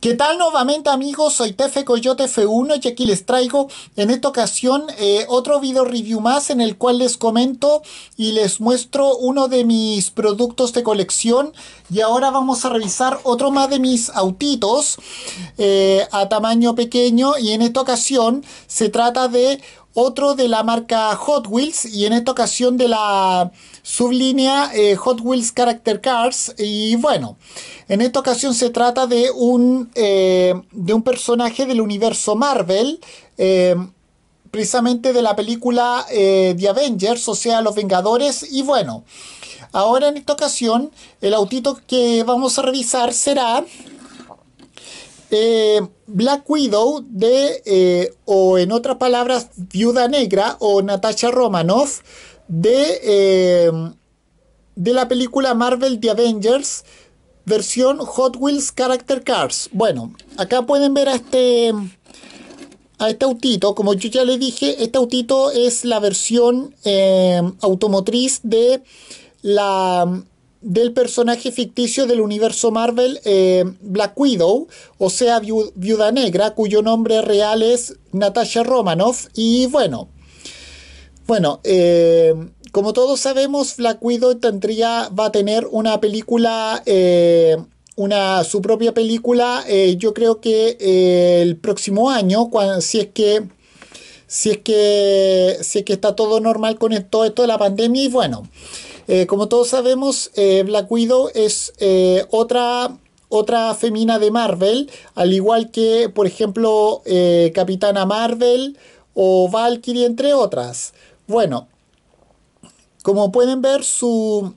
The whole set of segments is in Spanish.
¿Qué tal nuevamente amigos? Soy Tefe Coyote F1 y aquí les traigo en esta ocasión eh, otro video review más en el cual les comento y les muestro uno de mis productos de colección y ahora vamos a revisar otro más de mis autitos eh, a tamaño pequeño y en esta ocasión se trata de otro de la marca Hot Wheels y en esta ocasión de la sublínea eh, Hot Wheels Character Cars. Y bueno, en esta ocasión se trata de un, eh, de un personaje del universo Marvel. Eh, precisamente de la película The Avengers, o sea, Los Vengadores. Y bueno, ahora en esta ocasión el autito que vamos a revisar será eh, Black Widow de, eh, o en otras palabras, Viuda Negra o Natasha Romanoff de, eh, de la película Marvel The Avengers, versión Hot Wheels Character Cars. Bueno, acá pueden ver a este, a este autito. Como yo ya les dije, este autito es la versión automotriz de la del personaje ficticio del universo Marvel, eh, Black Widow, o sea, Viuda Negra, cuyo nombre real es Natasha Romanoff. Y bueno, bueno, eh, como todos sabemos, Black Widow tendría, va a tener una película, eh, una, su propia película, yo creo que el próximo año, si es que... Si es, que, si es que está todo normal con todo esto de la pandemia y bueno, eh, como todos sabemos, eh, Black Widow es eh, otra otra femina de Marvel, al igual que, por ejemplo, Capitana Marvel o Valkyrie, entre otras. Bueno, como pueden ver,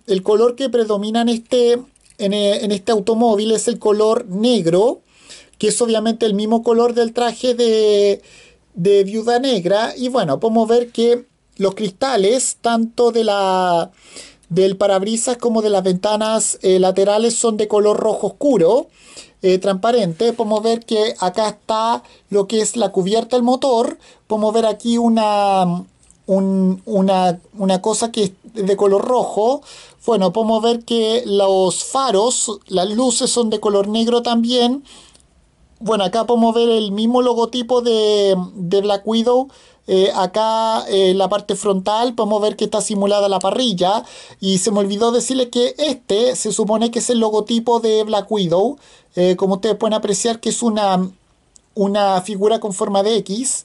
el color que predomina en este, en, este automóvil es el color negro, que es obviamente el mismo color del traje de Viuda Negra. Y bueno, podemos ver que los cristales, tanto de la del parabrisas como de las ventanas eh, laterales son de color rojo oscuro, eh, transparente. Podemos ver que acá está lo que es la cubierta del motor. Podemos ver aquí una, una, una, cosa que es de color rojo. Bueno, podemos ver que los faros, las luces son de color negro también bueno, acá podemos ver el mismo logotipo de, Black Widow. Eh, acá en eh, la parte frontal podemos ver que está simulada la parrilla y se me olvidó decirles que este se supone que es el logotipo de Black Widow eh, como ustedes pueden apreciar que es una, una figura con forma de X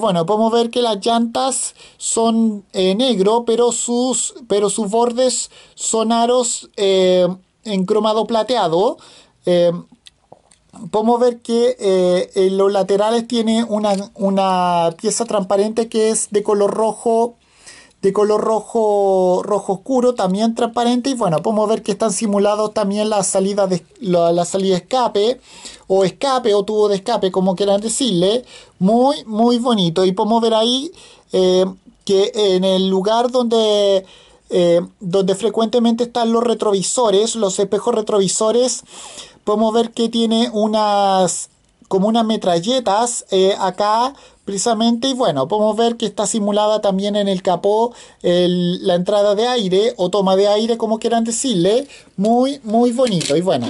bueno podemos ver que las llantas son negro pero sus, pero sus bordes son aros en cromado plateado podemos ver que eh, en los laterales tiene una, pieza transparente que es de color rojo de color rojo rojo oscuro también transparente y bueno podemos ver que están simulados también la salida de la, escape o escape o tubo de escape como quieran decirle muy muy bonito y podemos ver ahí eh, que en el lugar donde eh, donde frecuentemente están los retrovisores, los espejos retrovisores, podemos ver que tiene unas como unas metralletas eh, acá precisamente y bueno, podemos ver que está simulada también en el capó la entrada de aire o toma de aire como quieran decirle, muy muy bonito y bueno.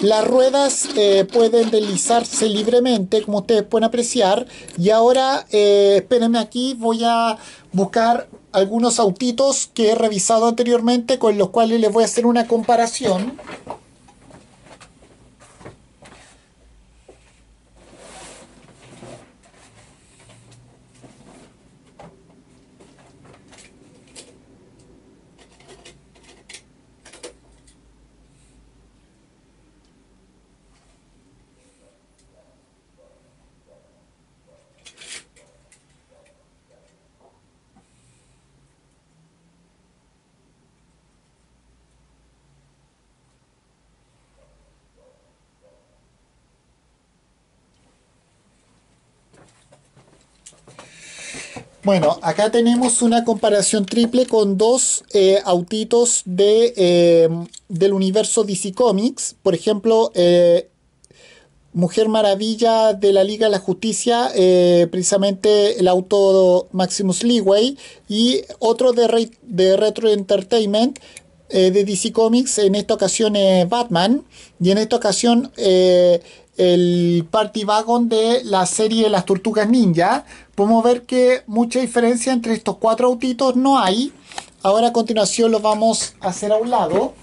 Las ruedas eh, pueden deslizarse libremente como ustedes pueden apreciar y ahora espérenme aquí, voy a buscar algunos autitos que he revisado anteriormente con los cuales les voy a hacer una comparación. Bueno, acá tenemos una comparación triple con dos eh, autitos de, eh, del universo DC Comics. Por ejemplo, eh, Mujer Maravilla de la Liga de la Justicia, precisamente el auto Maximus Leeway, y otro de, de Retro Entertainment de DC Comics, en esta ocasión Batman, y en esta ocasión el party wagon de la serie de Las Tortugas Ninja, podemos ver que mucha diferencia entre estos cuatro autitos no hay. Ahora a continuación lo vamos a hacer a un lado.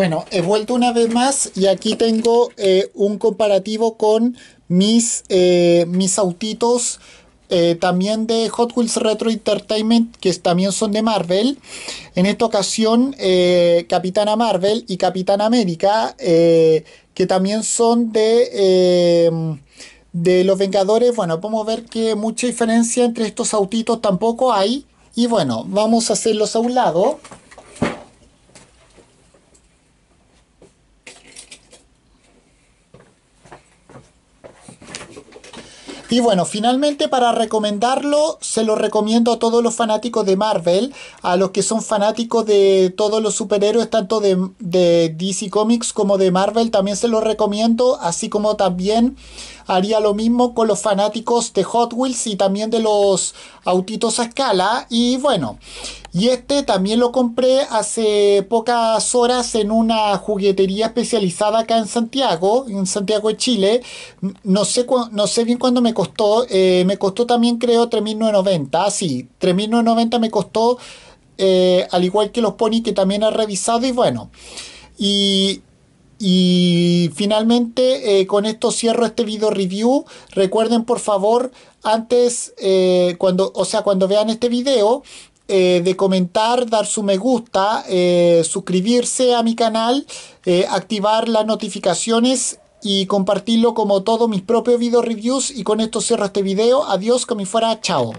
Bueno, he vuelto una vez más y aquí tengo eh, un comparativo con mis, eh, mis autitos eh, también de Hot Wheels Retro Entertainment, que también son de Marvel. En esta ocasión, Capitana Marvel y Capitana América, que también son de, de los Vengadores. Bueno, podemos ver que mucha diferencia entre estos autitos tampoco hay. Y bueno, vamos a hacerlos a un lado. Y bueno, finalmente para recomendarlo, se lo recomiendo a todos los fanáticos de Marvel, a los que son fanáticos de todos los superhéroes, tanto de, DC Comics como de Marvel, también se lo recomiendo, así como también haría lo mismo con los fanáticos de Hot Wheels y también de los autitos a escala. Y bueno, y este también lo compré hace pocas horas en una juguetería especializada acá en Santiago, en Santiago de Chile. No sé, no sé bien cuándo me costó. Eh, me costó también creo 3.990. Ah, sí, 3.990 me costó, eh, al igual que los ponis que también ha revisado y bueno. Y y finalmente, eh, con esto cierro este video review. Recuerden, por favor, antes, cuando, o sea, cuando vean este video, eh, de comentar, dar su me gusta, eh, suscribirse a mi canal, eh, activar las notificaciones y compartirlo como todos mis propios video reviews. Y con esto cierro este video. Adiós, como fuera. Chao.